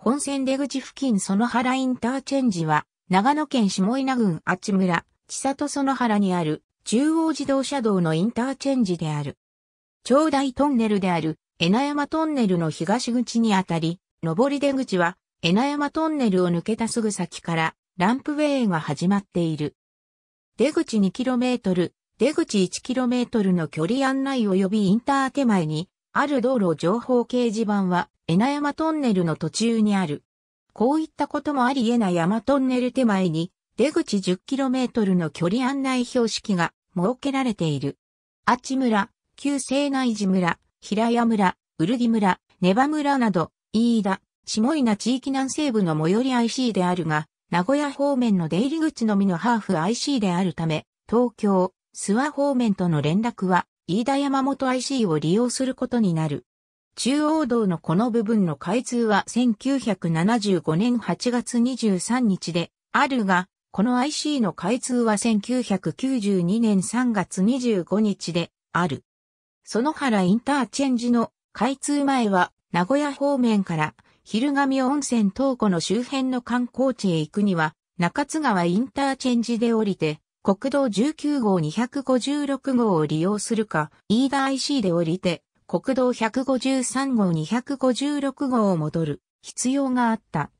本線出口付近園原インターチェンジは、長野県下稲郡阿智村、千里園原にある中央自動車道のインターチェンジである。長大トンネルである、江名山トンネルの東口にあたり、上り出口は、江名山トンネルを抜けたすぐ先から、ランプウェイが始まっている。出口 2km、出口 1km の距離案内及びインター手前に、ある道路情報掲示板は、江山トンネルの途中にある。こういったこともあり江山トンネル手前に、出口 10km の距離案内標識が設けられている。あち村、旧西内寺村、平屋村、うるぎ村、ネバ村など、飯田、下な地域南西部の最寄り IC であるが、名古屋方面の出入り口のみのハーフ IC であるため、東京、諏訪方面との連絡は飯田山本 IC を利用することになる。中央道のこの部分の開通は1975年8月23日であるが、この IC の開通は1992年3月25日である。園原インターチェンジの開通前は名古屋方面から昼上温泉東湖の周辺の観光地へ行くには中津川インターチェンジで降りて国道19号256号を利用するか、飯田 IC で降りて、国道153号256号を戻る必要があった。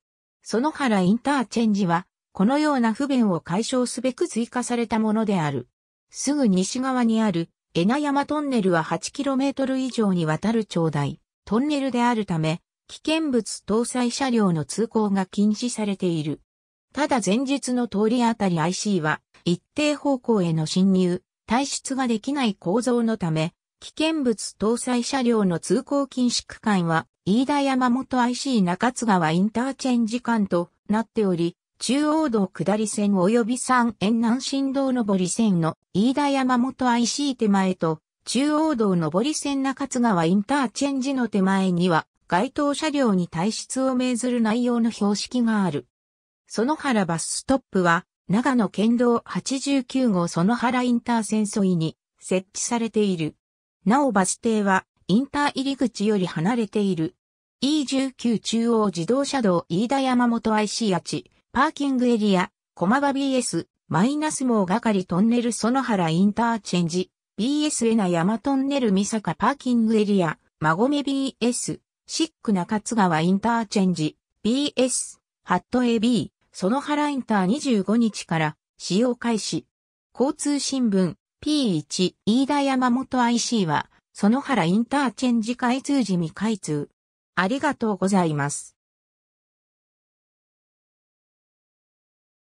園原インターチェンジは、このような不便を解消すべく追加されたものである。すぐ西側にある、江名山トンネルは 8km 以上にわたる長大、トンネルであるため、危険物搭載車両の通行が禁止されている。ただ前日の通りあたり IC は、一定方向への侵入、退出ができない構造のため、危険物搭載車両の通行禁止区間は、飯田山本 IC 中津川インターチェンジ間となっており、中央道下り線及び山沿南新道上り線の飯田山本 IC 手前と、中央道上り線中津川インターチェンジの手前には、該当車両に退出を命ずる内容の標識がある。その原バスストップは、長野県道89号園原インター線沿いに設置されている。なおバス停はインター入り口より離れている。E19 中央自動車道飯田山本 IC 八パーキングエリア、駒場 BS、マイナス網がかりトンネル園原インターチェンジ、BS エナ山トンネル三坂パーキングエリア、まごめ BS、シック中津川インターチェンジ、BS、ハット AB、その原インター25日から使用開始。交通新聞 P1 飯田山本 IC は、その原インターチェンジ開通時未開通。ありがとうございます。